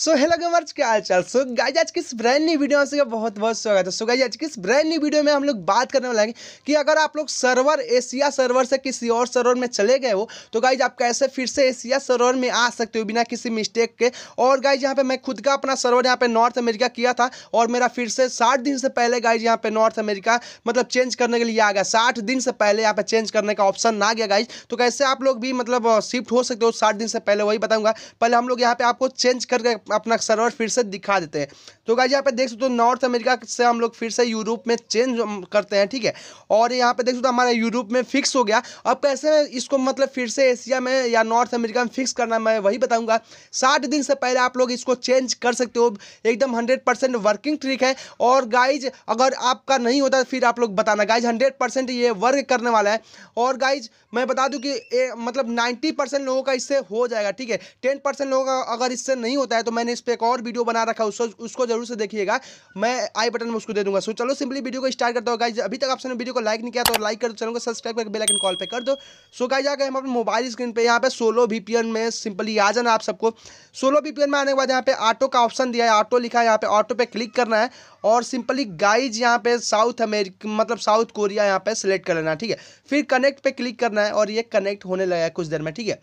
so hello gamers क्या हाल चाल so guys आज किस ब्रांड न्यू वीडियो में आपका बहुत बहुत स्वागत है सो गाइज आज किस ब्रांड न्यू वीडियो में हम लोग बात करने वाले हैं कि अगर आप लोग सर्वर एशिया सर्वर से किसी और सर्वर में चले गए हो तो गाइज आप कैसे फिर से एशिया सर्वर में आ सकते हो बिना किसी मिस्टेक के और गाइज यहाँ पे मैं खुद का अपना सर्वर यहाँ पे नॉर्थ अमेरिका किया था और मेरा फिर से साठ दिन से पहले गाइज यहाँ पे नॉर्थ अमेरिका मतलब चेंज करने के लिए आ गया साठ दिन से पहले यहाँ पे चेंज करने का ऑप्शन ना गया गाइज तो कैसे आप लोग भी मतलब शिफ्ट हो सकते हो साठ दिन से पहले वही बताऊँगा पहले हम लोग यहाँ पे आपको चेंज करके अपना सर्वर फिर से दिखा देते हैं तो गाइज यहाँ पे देख सकते हो नॉर्थ अमेरिका से हम लोग फिर से यूरोप में चेंज करते हैं ठीक है और यहाँ पे देख सकते हो हमारा यूरोप में फिक्स हो गया अब कैसे इसको मतलब फिर से एशिया में या नॉर्थ अमेरिका में फिक्स करना मैं वही बताऊँगा साठ दिन से पहले आप लोग इसको चेंज कर सकते हो एकदम हंड्रेड वर्किंग ट्रिक है और गाइज अगर आपका नहीं होता फिर आप लोग बताना गाइज हंड्रेड ये वर्क करने वाला है और गाइज मैं बता दूँ कि मतलब नाइन्टी लोगों का इससे हो जाएगा ठीक है टेन लोगों का अगर इससे नहीं होता है तो तो मैंने इस पर एक और वीडियो बना रखा है उसको उसको जरूर से देखिएगा मैं आई बटन में उसको दे दूंगा सो चलो सिंपली वीडियो को स्टार्ट करता हूँ गाइज अभी तक आपने वीडियो को लाइक नहीं किया तो लाइक कर दो चलो सब्सक्राइब करके बेलाइन कॉल पर कर दो सो गाइज आकर हम अपने मोबाइल स्क्रीन पर यहाँ पे सोलो वीपीएन में सिंपली आ जाना आप सबको सोलो वीपीएन में आने के बाद यहाँ पे ऑटो का ऑप्शन दिया है ऑटो लिखा है यहाँ पे ऑटो पे क्लिक करना है और सिंपली गाइज यहाँ पे साउथ अमेरिका मतलब साउथ कोरिया यहाँ पे सिलेक्ट कर लेना ठीक है फिर कनेक्ट पे क्लिक करना है और ये कनेक्ट होने लगा है कुछ देर में ठीक है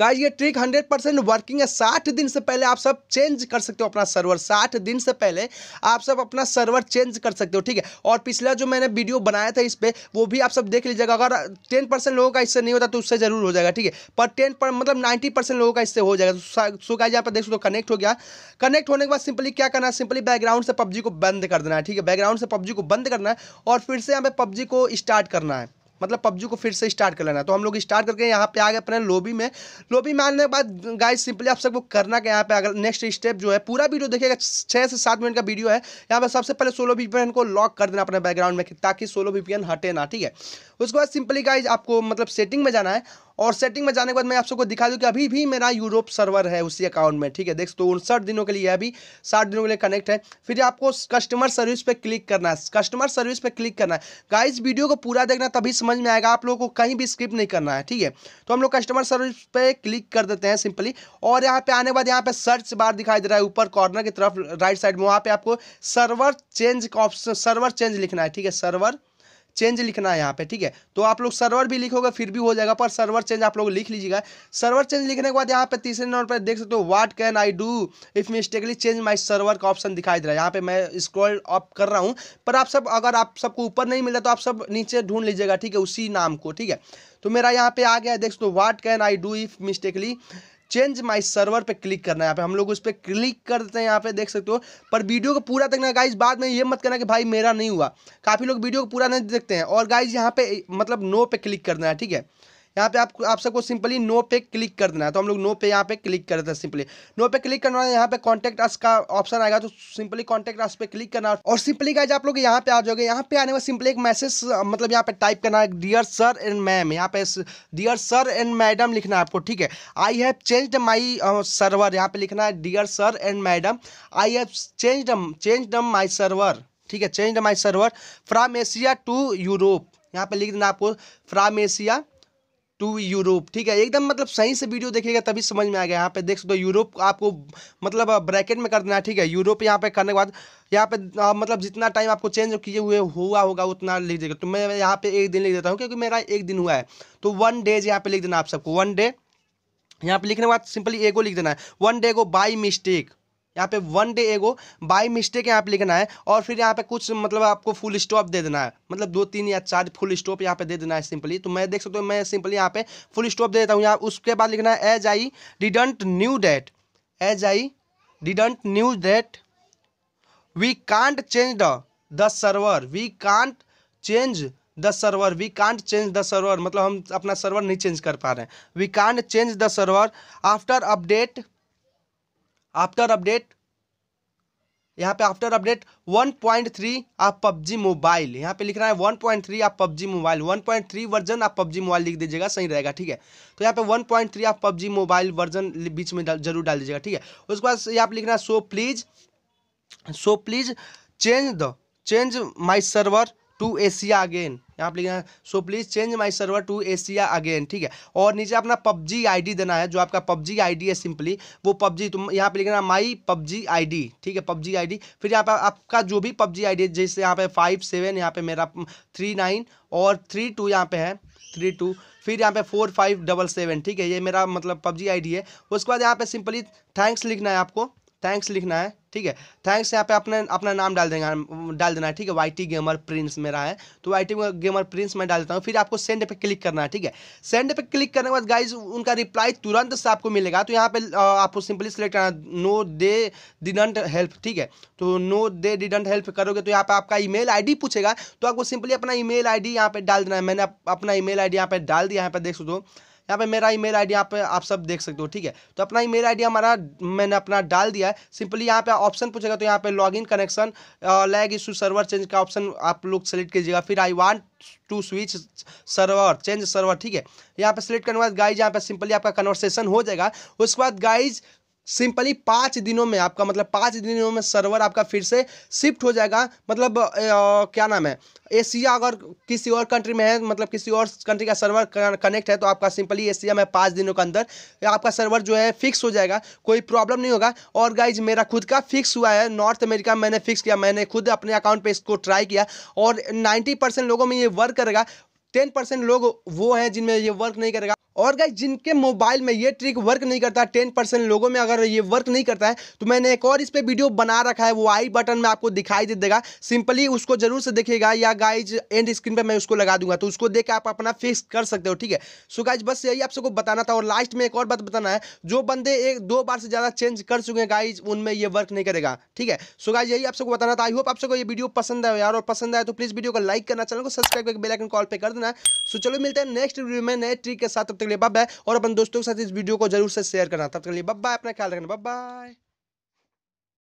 गाइस ये ट्रिक 100 परसेंट वर्किंग है साठ दिन से पहले आप सब चेंज कर सकते हो अपना सर्वर साठ दिन से पहले आप सब अपना सर्वर चेंज कर सकते हो ठीक है और पिछला जो मैंने वीडियो बनाया था इस पर वो भी आप सब देख लीजिएगा अगर टेन परसेंट लोगों का इससे नहीं होता तो उससे ज़रूर हो जाएगा ठीक है पर टेन पर मतलब नाइन्टी परसेंट लोगों का इससे हो जाएगा तो सो गाइज यहाँ पर देख सकते हो कनेक्ट हो गया कनेक्ट होने के बाद सिंपली क्या करना है सिंपली बैकग्राउंड से पबजी को बंद कर देना है ठीक है बैकग्राउंड से पबजी को बंद करना है और फिर से यहाँ पर पबजी को स्टार्ट करना है मतलब पबजी को फिर से स्टार्ट कर लेना है तो हम लोग स्टार्ट करके यहाँ पे आ गए अपने लोबी में लोबी में आने के बाद गाइस सिंपली आप सबको करना क्या यहाँ पे अगर नेक्स्ट स्टेप जो है पूरा वीडियो देखिएगा छः से सात मिनट का वीडियो है यहाँ पर सबसे पहले सोलो वीपीएन को लॉक कर देना अपने बैकग्राउंड में ताकि सोलो वीपीएन हटे ना ठीक है उसके बाद सिंपली गाइज आपको मतलब सेटिंग में जाना है और सेटिंग में जाने के बाद मैं आप सबको दिखा दूँ कि अभी भी मेरा यूरोप सर्वर है उसी अकाउंट में ठीक है देख तो उनसठ दिनों के लिए अभी साठ दिनों के लिए कनेक्ट है फिर आपको कस्टमर सर्विस पर क्लिक करना है कस्टमर सर्विस पर क्लिक करना है गाइज वीडियो को पूरा देखना तभी समझ में आएगा आप लोगों को कहीं भी स्किप नहीं करना है ठीक है तो हम लोग कस्टमर सर्विस पर क्लिक कर देते हैं सिंपली और यहाँ पे आने के बाद यहाँ पे सर्च बार दिखाई दे रहा है ऊपर कॉर्नर की तरफ राइट साइड में वहाँ पे आपको सर्वर चेंज का ऑप्शन सर्वर चेंज लिखना है ठीक है सर्वर चेंज लिखना है यहाँ पे ठीक है तो आप लोग सर्वर भी लिखोगे फिर भी हो जाएगा पर सर्वर चेंज आप लोग लिख लीजिएगा सर्वर चेंज लिखने के बाद यहाँ पे तीसरे नंबर पर देख सकते हो what can I do if mistakenly change my server का ऑप्शन दिखाई दे रहा है यहाँ पे मैं स्क्रॉल अप कर रहा हूँ पर आप सब अगर आप सबको ऊपर नहीं मिला तो आप सब नीचे ढूंढ लीजिएगा ठीक है उसी नाम को ठीक है तो मेरा यहाँ पे आ गया देख सकते हो what can I do if mistakenly change my server पे क्लिक करना है यहाँ पे हम लोग उस पर क्लिक करते हैं यहाँ पे देख सकते हो पर वीडियो को पूरा देखना गाइज बाद में ये मत करना कि भाई मेरा नहीं हुआ काफ़ी लोग वीडियो को पूरा नहीं देखते हैं और गाइज यहाँ पे मतलब नो पे क्लिक करना है ठीक है यहाँ पे आप आप सबको सिंपली नो पे क्लिक कर देना है तो हम लोग नो पे यहाँ पे क्लिक कर देते हैं सिंपली नो पे क्लिक करना है यहाँ पे कॉन्टैक्ट अस का ऑप्शन आएगा तो सिंपली कॉन्टैक्ट अस पे क्लिक करना और सिंपली गाइज आप लोग यहाँ पे आ जाओगे यहाँ पे आने में सिंपली एक मैसेज मतलब यहाँ पे टाइप करना है डियर सर एंड मैम यहाँ पे डियर सर एंड मैडम लिखना है आपको ठीक है I have change my server यहाँ पे लिखना है dear sir and madam I have change change my server ठीक है change my server from Asia to Europe यहाँ पे लिख देना आपको फ्राम एशिया टू यूरोप ठीक है एकदम मतलब सही से वीडियो देखिएगा तभी समझ में आ गया यहाँ पे देख सकते हो यूरोप आपको मतलब ब्रैकेट में कर देना है ठीक है यूरोप यहाँ पे करने के बाद यहाँ पे आ, मतलब जितना टाइम आपको चेंज किए हुए हुआ होगा उतना लिख देगा तो मैं यहाँ पे एक दिन लिख देता हूँ क्योंकि मेरा एक दिन हुआ है तो वन डेज यहाँ पे लिख देना आप सबको वन डे यहाँ पे लिखने के बाद सिंपली एगो लिख देना है one day go by mistake यहाँ पे one day ago by mistake यहाँ पे लिखना है और फिर यहाँ पे कुछ मतलब आपको फुल स्टॉप दे देना है मतलब दो तीन या चार फुल स्टॉप यहाँ पे दे देना है सिंपली तो मैं देख सकता हूँ मैं सिंपली यहाँ पे फुल स्टॉप दे देता हूँ यहाँ उसके बाद लिखना है as I didn't knew date as I didn't knew date we can't change the the server we can't change the server we can't change the server मतलब हम अपना सर्वर नहीं चेंज कर पा रहे हैं we can't change the server after update after update यहाँ पे आफ्टर अपडेट 1.3 आप पबजी मोबाइल यहाँ पे लिखना है 1.3 आप पबजी मोबाइल 1.3 वर्जन आप पबजी मोबाइल लिख दीजिएगा सही रहेगा ठीक है तो यहाँ पे 1.3 आप पबजी मोबाइल वर्जन बीच में डाल, जरूर डाल दीजिएगा ठीक है उसके बाद यहाँ पे लिखना है so please so please change the change my server to Asia again यहाँ पर लिखना है so please change my server to Asia again ठीक है और नीचे अपना पबजी आई देना है जो आपका पबजी आई है सिंपली वो पबजी तुम यहाँ पे लिखना माई पबजी आई ठीक है पबजी डी फिर यहाँ पर आपका जो भी पबजी आई है जैसे यहाँ पे फाइव सेवन यहाँ पे मेरा थ्री नाइन और थ्री टू यहाँ पे है थ्री टू फिर यहाँ पे फोर फाइव डबल सेवन ठीक है ये मेरा मतलब पबजी आईडी है उसके बाद यहाँ पे सिंपली थैंक्स लिखना है आपको थैंक्स लिखना है ठीक है थैंक्स यहाँ पे अपने अपना नाम डाल देंगे डाल देना है ठीक है वाई टी गेमर प्रिंस मेरा है तो वाई टी गेमर प्रिंस मैं डाल देता हूँ फिर आपको सेंड पे क्लिक करना है ठीक है सेंड पे क्लिक करने के बाद गाइज उनका रिप्लाई तुरंत से आपको मिलेगा तो यहाँ पे आपको सिंपली सिलेक्ट करना नो दे डिडंट हेल्प ठीक है तो नो दे डिडंट हेल्प करोगे तो यहाँ पे आपका आई डी पूछेगा तो आपको सिंपली अपना आई डी यहाँ पे डाल देना है मैंने अपना ई आई डी यहाँ पे डाल दिया यहाँ पे देख सो हो यहाँ पे मेरा ईमेल आईडी यहाँ पे आप सब देख सकते हो ठीक है तो अपना ईमेल आईडी हमारा मैंने अपना डाल दिया है सिंपली यहाँ पे ऑप्शन पूछेगा तो यहाँ पे login connection lag issue server change का ऑप्शन आप लोग सेलेक्ट कीजिएगा फिर I want to switch server change server ठीक है यहाँ पे सिलेक्ट करने के बाद गाइज यहाँ पे सिंपली आपका कन्वर्सेशन हो जाएगा उसके बाद गाइज सिंपली पाँच दिनों में आपका मतलब पाँच दिनों में सर्वर आपका फिर से शिफ्ट हो जाएगा मतलब ए, क्या नाम है एशिया अगर किसी और कंट्री में है मतलब किसी और कंट्री का सर्वर कनेक्ट है तो आपका सिंपली एशिया में पाँच दिनों के अंदर आपका सर्वर जो है फिक्स हो जाएगा कोई प्रॉब्लम नहीं होगा और गाइज मेरा खुद का फिक्स हुआ है नॉर्थ अमेरिका मैंने फिक्स किया मैंने खुद अपने अकाउंट पर इसको ट्राई किया और नाइन्टी लोगों में ये वर्क करेगा टेन परसेंट लोग वो हैं जिनमें ये वर्क नहीं करेगा और गाइज जिनके मोबाइल में ये ट्रिक वर्क नहीं करता टेन परसेंट लोगों में अगर ये वर्क नहीं करता है तो मैंने एक और इस पर वीडियो बना रखा है वो आई बटन में आपको दिखाई दे देगा सिंपली उसको जरूर से देखेगा या गाइज एंड स्क्रीन पर मैं उसको लगा दूंगा तो उसको देख आप अपना फिक्स कर सकते हो ठीक है सो गाइज बस यही आप सबको बताना था और लास्ट में एक और बात बताना है जो बंदे एक दो बार से ज़्यादा चेंज कर चुके हैं गाइज उनमें ये वर्क नहीं करेगा ठीक है सो गाइज यही आप सबको बताना था आई होप आप सबको ये वीडियो पसंद आए यार और पसंद आया तो प्लीज़ वीडियो को लाइक करना चैनल को सब्सक्राइब करके बेलाइकन कॉल पर कर देना सो चलो मिलते हैं नेक्स्ट वीडियो में नए ट्रिक के साथ तब तक लिए बाय और अपने दोस्तों के साथ इस वीडियो को जरूर से शेयर करना तब तक के लिए बाय अपना ख्याल रखना बाय